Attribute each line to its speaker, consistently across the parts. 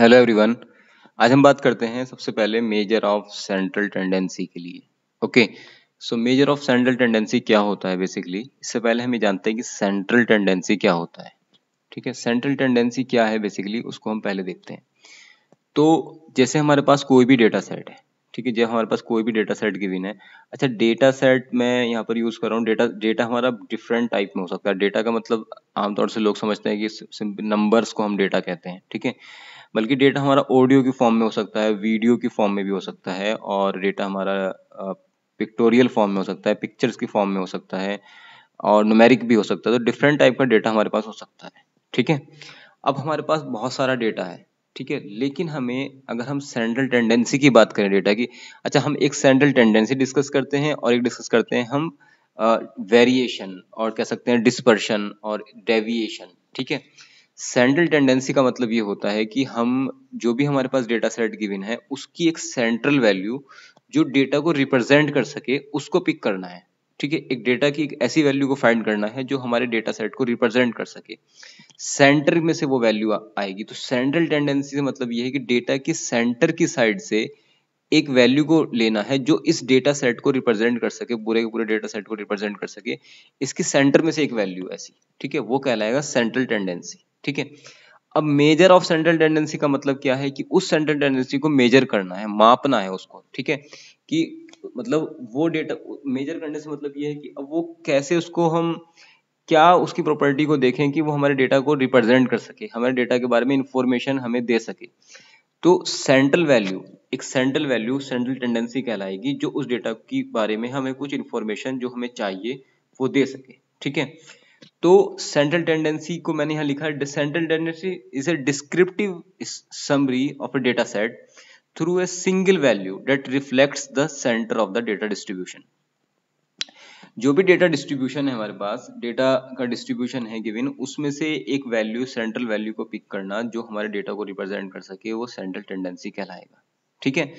Speaker 1: hello everyone आज हम बात करते हैं सबसे पहले मेजर ऑफ सेंट्रल टेंडेंसी के लिए okay so measure of central tendency क्या होता है बेसिकली इससे पहले हम ये जानते हैं कि सेंट्रल टेंडेंसी क्या होता है ठीक है सेंट्रल टेंडेंसी क्या है बेसिकली उसको हम पहले देखते हैं तो जैसे हमारे पास कोई भी डेटा सेट है ठीक है जब हमारे पास कोई भी डेटा सेट गिविन है अच्छा डेटा सेट मैं यहाँ पर यूज़ कर रहा हूँ डेटा डेटा हमारा डिफरेंट टाइप में हो सकता है डेटा का मतलब आमतौर से लोग समझते हैं कि नंबर्स को हम डेटा कहते हैं ठीक है बल्कि डेटा हमारा ऑडियो की फॉर्म में हो सकता है वीडियो की फॉर्म में भी हो सकता है और डेटा हमारा पिक्टोरियल फॉर्म में हो सकता है पिक्चर्स की फॉर्म में हो सकता है और नुमेरिक भी हो सकता है तो डिफरेंट टाइप का डेटा हमारे पास हो सकता है ठीक है अब हमारे पास बहुत सारा डेटा है ठीक है लेकिन हमें अगर हम सेंट्रल टेंडेंसी की बात करें डेटा की अच्छा हम एक सेंट्रल टेंडेंसी डिस्कस करते हैं और एक डिस्कस करते हैं हम वेरिएशन और कह सकते हैं डिस्पर्शन और डेविएशन ठीक है सेंट्रल टेंडेंसी का मतलब ये होता है कि हम जो भी हमारे पास डेटा सेट गिविन है उसकी एक सेंट्रल वैल्यू जो डेटा को रिप्रेजेंट कर सके उसको पिक करना है ठीक है एक डेटा की एक ऐसी वैल्यू को फाइंड करना है जो हमारे डेटा सेट को रिप्रेजेंट कर सके सेंटर में से वो वैल्यू आएगी तो सेंट्रल टेंडेंसी से मतलब ये है कि डेटा की सेंटर की साइड से एक वैल्यू को लेना है जो इस डेटा सेट को रिप्रेजेंट कर सके पूरे के पूरे डेटा सेट को रिप्रेजेंट कर सके इसकी सेंटर में से एक वैल्यू ऐसी ठीक है वो कहलाएगा सेंट्रल टेंडेंसी ठीक है अब मेजर ऑफ सेंट्रल टेंडेंसी का मतलब क्या है कि उस सेंट्रल टेंडेंसी को मेजर करना है मापना है उसको ठीक है कि मतलब वो डेटा मेजर करने से मतलब ये है कि अब वो कैसे उसको हम क्या उसकी प्रॉपर्टी को देखें कि वो हमारे डेटा को रिप्रेजेंट कर सके हमारे डेटा के बारे में इंफॉर्मेशन हमें दे सके तो सेंट्रल वैल्यू एक सेंट्रल वैल्यू सेंट्रल टेंडेंसी कहलाएगी जो उस डेटा के बारे में हमें कुछ इन्फॉर्मेशन जो हमें चाहिए वो दे सके ठीक है तो सेंट्रल टेंडेंसी को मैंने यहाँ लिखा है central tendency is a descriptive summary of a data set through a single value that reflects the centre of the data distribution जो भी डेटा डिस्ट्रीब्यूशन है हमारे पास डेटा का डिस्ट्रीब्यूशन है गिविन उसमें से एक वैल्यू सेंट्रल वैल्यू को पिक करना जो हमारे डेटा को रिप्रेजेंट कर सके वो सेंट्रल टेंडेंसी कहलाएगा ठीक है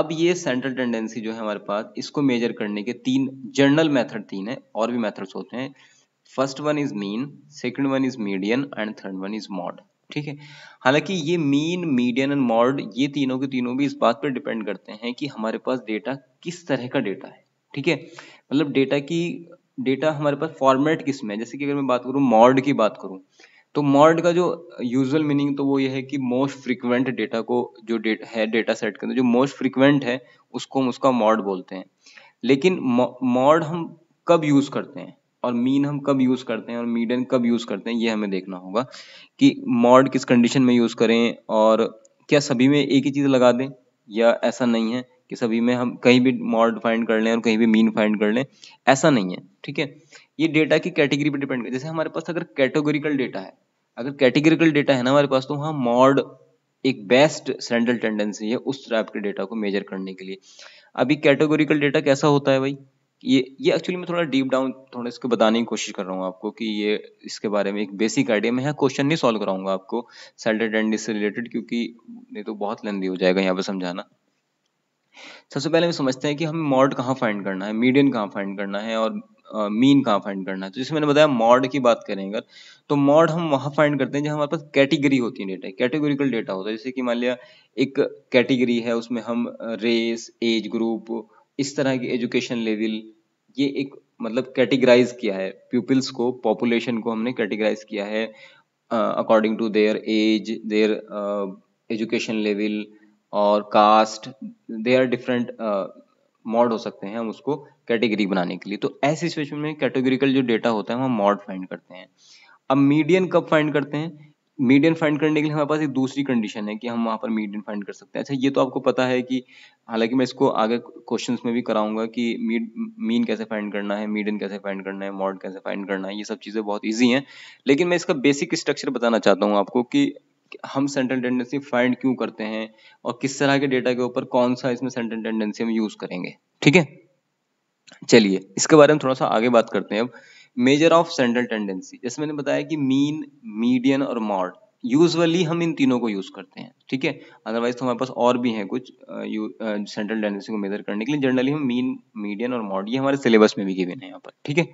Speaker 1: अब ये सेंट्रल टेंडेंसी जो है हमारे पास इसको मेजर करने के तीन जनरल मेथड तीन है और भी मेथड्स होते हैं first one is mean second one is median and third one is mode ठीक है हालांकि ये मीन मीडियन एंड मॉड ये तीनों के तीनों भी इस बात पर डिपेंड करते हैं कि हमारे पास डेटा किस तरह का डेटा है ठीक है मतलब डेटा की डेटा हमारे पास फॉर्मेट किस में है जैसे कि अगर मैं बात करूँ मॉड की बात करूँ तो मॉड का जो यूजल मीनिंग तो वो ये है कि मोस्ट फ्रिक्वेंट डेटा को जो डेट है डेटा सेट के अंदर जो मोस्ट फ्रिक्वेंट है उसको हम उसका मॉड बोलते हैं लेकिन मॉड हम कब यूज़ करते हैं और मीन हम कब यूज़ करते हैं और मीडियन कब यूज़ करते हैं ये हमें देखना होगा कि मॉड किस कंडीशन में यूज़ करें और क्या सभी में एक ही चीज़ लगा दें या ऐसा नहीं है कि सभी में हम कहीं भी मॉड फाइंड कर लें और कहीं भी मीन फाइंड कर लें ऐसा नहीं है ठीक है ये डेटा की कैटेगरी पर डिपेंड कर जैसे हमारे पास अगर कैटेगोरिकल डेटा है अगर कैटेगरिकल डेटा है ना हमारे पास तो वहाँ मॉड एक बेस्ट सेंट्रल टेंडेंसी है उस टाइप के डेटा को मेजर करने के लिए अभी कैटेगोरिकल डेटा कैसा होता है भाई ये ये एक्चुअली मैं थोड़ा डीप डाउन थोड़ा इसको बताने की कोशिश कर रहा हूँ आपको कि ये इसके बारे में एक बेसिक आइडिया मैं यहाँ क्वेश्चन नहीं सॉल्व कराऊंगा आपको सैलरी डेंडी से रिलेटेड क्योंकि नहीं तो बहुत लेंदी हो जाएगा यहाँ पर समझाना सबसे पहले हम समझते हैं कि हमें मॉड कहाँ फाइंड करना है मीडियन कहाँ फाइंड करना है और मीन uh, कहाँ फाइंड करना है तो जैसे मैंने बताया मॉड की बात करें अगर तो मॉड हम वहाँ फाइंड करते हैं जहाँ हमारे पास कैटेगरी होती है डेटा कैटेगोरिकल डेटा होता है जैसे कि मान लिया एक कैटेगरी है उसमें हम रेस एज ग्रुप इस तरह की एजुकेशन लेवल ये एक मतलब कैटेगराइज किया है पीपल्स को पॉपुलेशन को हमने कैटेगराइज किया है according to their age their education level और caste they are different mode हो सकते हैं हम उसको कैटेगरी बनाने के लिए तो ऐसी सिचुएशन में कैटेगरिकल जो डेटा होता है हम मॉड फाइंड करते हैं अब मीडियन कब फाइंड करते हैं मीडियन फाइंड करने के लिए हमारे पास एक दूसरी कंडीशन है कि हम वहाँ पर मीडियन फाइंड कर सकते हैं अच्छा ये तो आपको पता है कि हालांकि मैं इसको आगे क्वेश्चन में भी कराऊंगा कि मीड मीन कैसे फाइंड करना है मीडियन कैसे फाइंड करना है मॉड कैसे फाइंड करना है ये सब चीज़ें बहुत ईजी हैं लेकिन मैं इसका बेसिक स्ट्रक्चर बताना चाहता हूँ आपको कि हम सेंट्रल टेंडेंसी फाइंड क्यों करते हैं और किस तरह के डेटा के ऊपर कौन सा इसमें सेंट्रल टेंडेंसी हम यूज़ करेंगे ठीक है चलिए इसके बारे में थोड़ा सा आगे बात करते हैं अब मेजर ऑफ सेंट्रल टेंडेंसी जैसे मैंने बताया कि मीन मीडियन और मॉड यूजली हम इन तीनों को यूज़ करते हैं ठीक है अदरवाइज तो हमारे पास और भी हैं कुछ सेंट्रल टेंडेंसी को मेजर करने के लिए जनरली हम मीन मीडियन और मॉड ये हमारे सिलेबस में भी गिवन है यहाँ पर ठीक है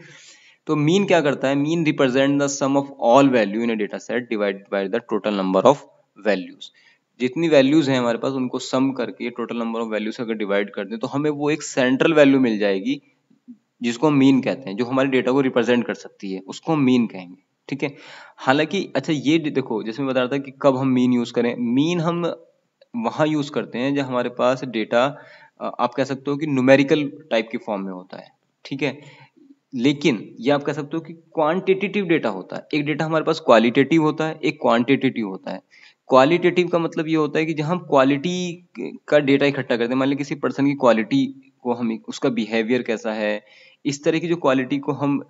Speaker 1: तो मीन क्या करता है mean represent the sum of all value in data set divide by the total number of values जितनी वैल्यूज हैं हमारे पास उनको सम करके टोटल नंबर ऑफ वैल्यूज अगर डिवाइड कर दें तो हमें वो एक सेंट्रल वैल्यू मिल जाएगी जिसको हम मीन कहते हैं जो हमारे डेटा को रिप्रेजेंट कर सकती है उसको हम मीन कहेंगे ठीक है हालांकि अच्छा ये देखो जैसे मैं बता रहा था कि कब हम मीन यूज़ करें मीन हम वहां यूज़ करते हैं जहाँ हमारे पास डेटा आप कह सकते हो कि न्यूमेरिकल टाइप के फॉर्म में होता है ठीक है लेकिन ये आप कह सकते हो कि क्वांटिटेटिव डेटा होता है एक डेटा हमारे पास क्वालिटेटिव होता है एक क्वांटिटेटिव होता है क्वालिटेटिव का मतलब ये होता है कि जहाँ हम क्वालिटी का डेटा इकट्ठा करते हैं मान लीजिए किसी पर्सन की क्वालिटी को हम उसका बिहेवियर कैसा है इस तरह की जो क्वालिटी को हम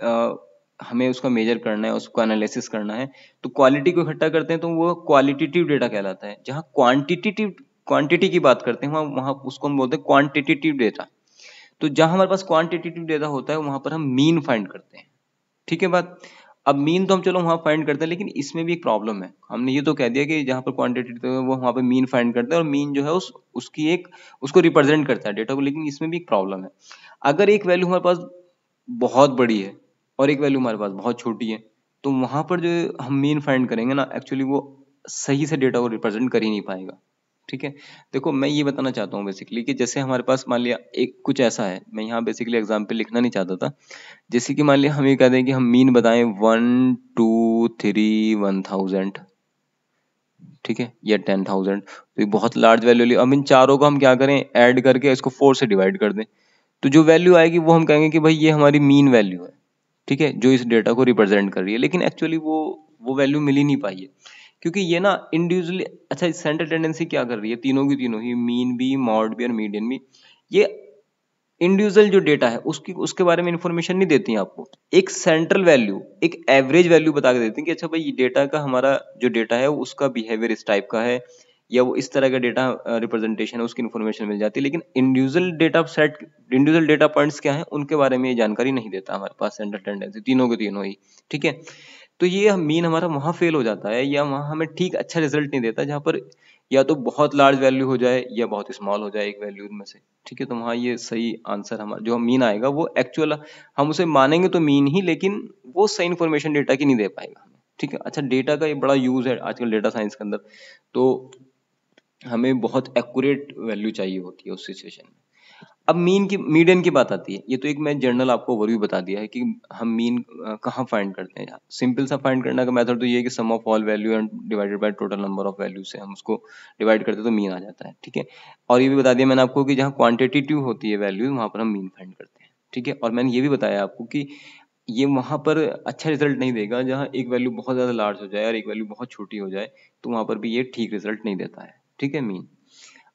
Speaker 1: हमें उसका मेजर करना है उसको एनालिसिस करना है तो क्वालिटी को इकट्ठा करते हैं तो वो क्वालिटेटिव डेटा कहलाता है जहाँ क्वांटिटेटिव क्वांटिटी की बात करते हैं वहाँ वहाँ उसको हम बोलते हैं क्वांटिटेटिव डेटा तो जहाँ हमारे पास क्वांटिटेटिव डेटा होता है वहाँ पर हम मीन फाइंड करते हैं ठीक है बात अब मीन तो हम चलो वहाँ फाइंड करते हैं लेकिन इसमें भी एक प्रॉब्लम है हमने ये तो कह दिया कि जहाँ पर क्वांटिटेटिव है वो वहाँ पर मीन फाइंड करते हैं और मीन जो है उस उसकी एक उसको रिप्रेजेंट करता है डेटा को लेकिन इसमें भी एक प्रॉब्लम है अगर एक वैल्यू हमारे पास बहुत बड़ी है और एक वैल्यू हमारे पास बहुत छोटी है तो वहां पर जो हम मीन फाइंड करेंगे ना एक्चुअली वो सही से डेटा को रिप्रेजेंट कर ही नहीं पाएगा ठीक है देखो मैं ये बताना चाहता हूँ बेसिकली कि जैसे हमारे पास मान लिया एक कुछ ऐसा है मैं यहाँ बेसिकली एग्जाम्पल लिखना नहीं चाहता था जैसे कि मान लिया हम ये कह दें कि हम मीन बताएं one two three one thousand ठीक है या टेन थाउजेंड तो ये बहुत लार्ज वैल्यू ली अब इन चारों को हम क्या करें ऐड करके इसको फोर से डिवाइड कर दें तो जो वैल्यू आएगी वो हम कहेंगे कि भाई ये हमारी मीन वैल्यू है ठीक है जो इस डेटा को रिप्रेजेंट कर रही है लेकिन एक्चुअली वो वो वैल्यू मिल ही नहीं पाई है क्योंकि ये ना इंडिविजुअली अच्छा सेंटर टेंडेंसी क्या कर रही है तीनों की तीनों ही मीन भी मॉड भी और मीडियन भी ये इंडिविजुअल जो डेटा है उसकी उसके बारे में इन्फॉर्मेशन नहीं देती है आपको एक सेंट्रल वैल्यू एक एवरेज वैल्यू बता के देती है कि अच्छा भाई ये डेटा का हमारा जो डेटा है उसका बिहेवियर इस टाइप का है या वो इस तरह का डेटा रिप्रेजेंटेशन है उसकी इन्फॉर्मेशन मिल जाती है लेकिन individual data set individual data points क्या हैं उनके बारे में ये जानकारी नहीं देता हमारे पास सेंट्रल टेंडेंसी तीनों के तीनों ही ठीक है तो ये मीन हमारा वहाँ फेल हो जाता है या वहाँ हमें ठीक अच्छा रिजल्ट नहीं देता जहाँ पर या तो बहुत लार्ज वैल्यू हो जाए या बहुत स्मॉल हो जाए एक वैल्यू में से ठीक है तो वहाँ ये सही आंसर हमारा जो मीन आएगा वो एक्चुअल हम उसे मानेंगे तो मीन ही लेकिन वो सही इन्फॉर्मेशन डेटा की नहीं दे पाएगा हमें ठीक है अच्छा डेटा का ये बड़ा यूज़ है आजकल डेटा साइंस के अंदर तो हमें बहुत एक्यूरेट वैल्यू चाहिए होती है उस सिचुएशन में अब मीन की मीडियन की बात आती है ये तो एक मैं जनरल आपको ओवरव्यू बता दिया है कि हम मीन कहाँ फाइंड करते हैं सिंपल सा फाइंड करने का मेथड तो ये है कि sum of all value and divided by total number of value से हम उसको डिवाइड करते हैं तो मीन आ जाता है ठीक है और ये भी बता दिया मैंने आपको कि जहाँ क्वान्टिटेटिव होती है वैल्यू वहाँ पर हम मीन फाइंड करते हैं ठीक है और मैंने ये भी बताया आपको कि ये वहाँ पर अच्छा रिजल्ट नहीं देगा जहाँ एक वैल्यू बहुत ज़्यादा लार्ज हो जाए और एक वैल्यू बहुत छोटी हो जाए तो वहाँ पर भी ये ठीक रिजल्ट नहीं देता है ठीक है मीन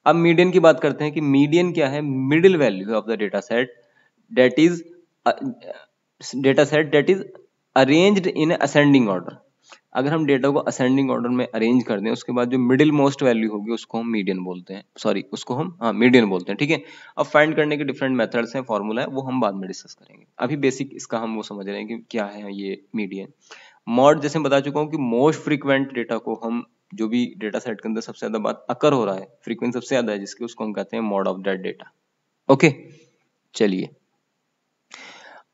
Speaker 1: अब मीडियन की बात करते हैं कि मीडियन क्या है middle value of the data set that is data set that is arranged in ascending order अगर हम डेटा को असेंडिंग ऑर्डर में अरेंज कर दें उसके बाद जो मिडिल मोस्ट वैल्यू होगी उसको हम मीडियन बोलते हैं सॉरी उसको हम हाँ मीडियन बोलते हैं ठीक है अब फाइंड करने के डिफरेंट मेथड्स हैं फॉर्मूला है वो हम बाद में डिस्कस करेंगे अभी बेसिक इसका हम वो समझ रहे हैं कि क्या है ये मीडियन मॉड जैसे बता चुका हूँ कि मोस्ट फ्रीक्वेंट डेटा को हम जो भी डेटा सेट के अंदर सबसे ज्यादा बात अकर हो रहा है फ्रीक्वेंसी सबसे ज्यादा है जिसके उसको हम कहते हैं mode of that data okay चलिए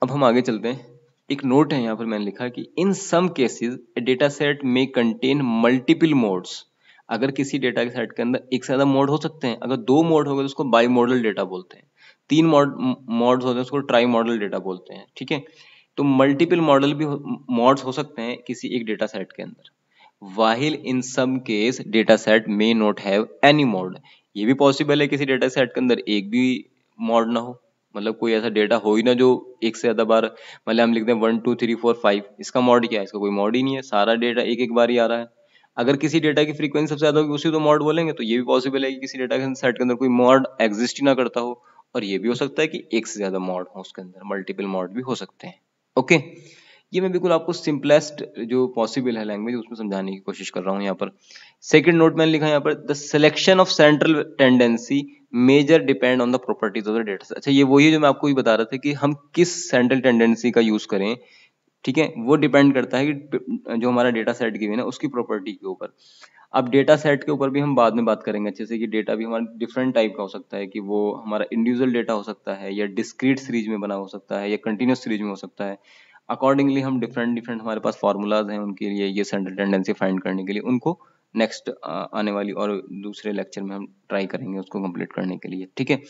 Speaker 1: अब हम आगे चलते हैं एक नोट है यहाँ पर मैंने लिखा कि in some cases data set में कंटेन मल्टीपल मोड्स अगर किसी डेटा के सेट के अंदर एक से ज्यादा मोड हो सकते हैं अगर दो मोड हो गए तो उसको बाई मॉडल डेटा बोलते हैं तीन मॉड मॉड्स होते हैं उसको ट्राई मॉडल डेटा बोलते हैं ठीक है तो मल्टीपल मॉडल भी मॉड्स हो, सकते हैं किसी एक डेटा सेट के अंदर while in some case data set may not have any mode ये भी पॉसिबल है किसी डेटा सेट के अंदर एक भी मॉड ना हो मतलब कोई ऐसा डेटा हो ही ना जो एक से ज्यादा बार मतलब हम लिखते हैं one two three four five इसका मॉड क्या है इसका कोई मॉड ही नहीं है सारा डेटा एक एक बार ही आ रहा है अगर किसी डेटा की फ्रीक्वेंसी सबसे ज्यादा होगी उसी तो मॉड बोलेंगे तो ये भी पॉसिबल है कि किसी डेटा के सेट के अंदर कोई मॉड एग्जिस्ट ही ना करता हो और ये भी हो सकता है कि एक से ज्यादा मॉड हो उसके अंदर मल्टीपल मॉड भी हो सकते हैं ओके ये मैं बिल्कुल आपको सिंपलेस्ट जो पॉसिबल है लैंग्वेज उसमें समझाने की कोशिश कर रहा हूँ यहाँ पर सेकंड नोट मैंने लिखा यहाँ पर the selection of central tendency measure depend on the properties of the data अच्छा ये वही है जो मैं आपको भी बता रहा था कि हम किस सेंट्रल टेंडेंसी का यूज करें ठीक है वो डिपेंड करता है कि जो हमारा डेटा सेट गिवन है उसकी प्रॉपर्टी के ऊपर अब डेटा सेट के ऊपर भी हम बाद में बात करेंगे अच्छे से कि डेटा भी हमारा डिफरेंट टाइप का हो सकता है कि वो हमारा इंडिविजुअल डेटा हो सकता है या डिस्क्रीट सीरीज में बना हो सकता है या कंटिन्यूस सीरीज में हो सकता है अकॉर्डिंगली हम डिफरेंट डिफरेंट हमारे पास फार्मूलाज हैं उनके लिए ये सेंट्रल टेंडेंसी फाइंड करने के लिए उनको नेक्स्ट आने वाली और दूसरे लेक्चर में हम ट्राई करेंगे उसको कंप्लीट करने के लिए ठीक है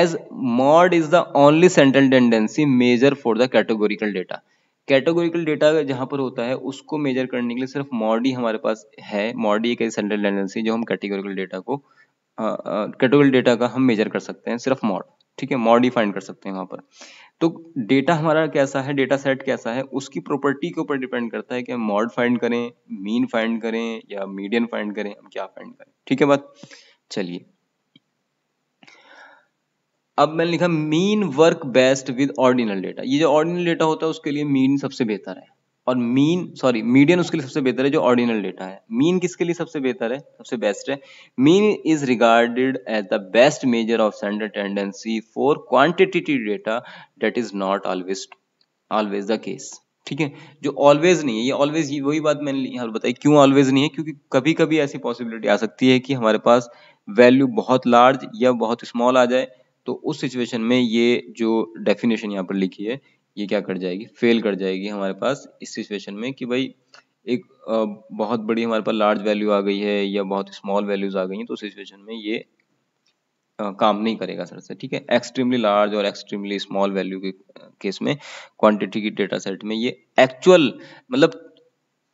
Speaker 1: as mode is the only central tendency measure for the categorical data categorical data जहाँ पर होता है उसको मेजर करने के लिए सिर्फ मॉडी हमारे पास है मॉडी एक सेंट्रल टेंडेंसी जो हम कैटेगोरिकल डेटा को कैटेगोरिकल डेटा का हम मेजर कर सकते हैं सिर्फ मॉड ठीक है मॉड फाइंड कर सकते हैं वहाँ पर तो डेटा हमारा कैसा है डेटा सेट कैसा है उसकी प्रॉपर्टी के ऊपर डिपेंड करता है कि हम मॉड फाइंड करें मीन फाइंड करें या मीडियम फाइंड करें हम क्या फाइंड करें ठीक है बात चलिए अब मैंने लिखा mean work best with ordinal data ये जो ऑर्डिनल डेटा होता है उसके लिए मीन सबसे बेहतर है और मीन सॉरी मीडियन उसके लिए सबसे बेहतर है जो ऑर्डिनल डेटा है मीन किसके लिए सबसे बेहतर है सबसे बेस्ट है mean is regarded as the best measure of centre tendency for quantitative data that is not always always the case ठीक है जो ऑलवेज नहीं है ये ऑलवेज वही बात मैंने यहाँ बताई क्यों ऑलवेज नहीं है क्योंकि कभी कभी ऐसी पॉसिबिलिटी आ सकती है कि हमारे पास वैल्यू बहुत लार्ज या बहुत स्मॉल आ जाए तो उस सिचुएशन में ये जो डेफिनेशन यहाँ पर लिखी है ये क्या कर जाएगी फेल कर जाएगी हमारे पास इस सिचुएशन में कि भाई एक बहुत बड़ी हमारे पास लार्ज वैल्यू आ गई है या बहुत स्मॉल वैल्यूज आ गई हैं तो सिचुएशन में ये काम नहीं करेगा सर से ठीक है एक्सट्रीमली लार्ज और एक्सट्रीमली स्मॉल वैल्यू के केस में क्वांटिटी की डेटा सेट में ये एक्चुअल मतलब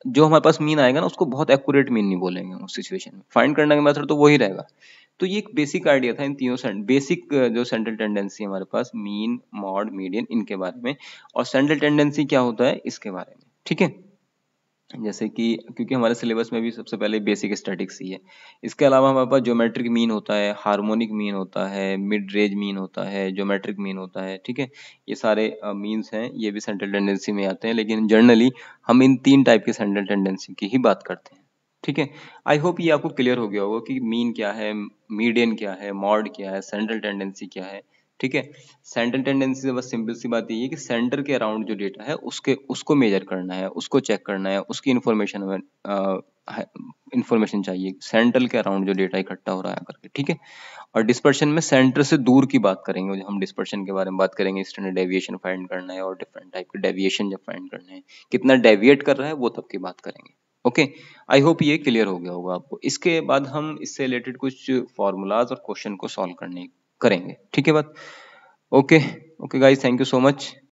Speaker 1: जो हमारे पास मीन आएगा ना उसको बहुत एक्यूरेट मीन नहीं बोलेंगे उस सिचुएशन में फाइंड करने का मेथड तो वही रहेगा तो ये एक बेसिक आइडिया था इन तीनों बेसिक जो सेंट्रल टेंडेंसी हमारे पास मीन मॉड मीडियन इनके बारे में और सेंट्रल टेंडेंसी क्या होता है इसके बारे में ठीक है जैसे कि क्योंकि हमारे सिलेबस में भी सबसे पहले बेसिक स्टैटिक्स ही है इसके अलावा हमारे पास ज्योमेट्रिक मीन होता है हार्मोनिक मीन होता है मिड रेंज मीन होता है ज्योमेट्रिक मीन होता है ठीक है ये सारे मीन्स हैं ये भी सेंट्रल टेंडेंसी में आते हैं लेकिन जनरली हम इन तीन टाइप के सेंट्रल टेंडेंसी की ही बात करते हैं ठीक है आई होप ये आपको क्लियर हो गया होगा कि मीन क्या है मीडियन क्या है मॉड क्या है सेंट्रल टेंडेंसी क्या है ठीक है सेंट्रल टेंडेंसी से बस सिंपल सी बात यही है कि सेंटर के अराउंड जो डेटा है उसके उसको मेजर करना है उसको चेक करना है उसकी इन्फॉर्मेशन हमें इन्फॉर्मेशन चाहिए सेंट्रल के अराउंड जो डेटा इकट्ठा हो रहा है करके ठीक है और डिस्पर्शन में सेंटर से दूर की बात करेंगे हम डिस्पर्शन के बारे में बात करेंगे स्टैंडर्ड डेविएशन फाइंड करना है और डिफरेंट टाइप के डेविएशन जब फाइंड करना है कितना डेविएट कर रहा है वो तब की बात करेंगे ओके आई होप ये क्लियर हो गया होगा आपको इसके बाद हम इससे रिलेटेड कुछ फॉर्मूलाज और क्वेश्चन को सॉल्व करने करेंगे ठीक है बात okay okay guys thank you so much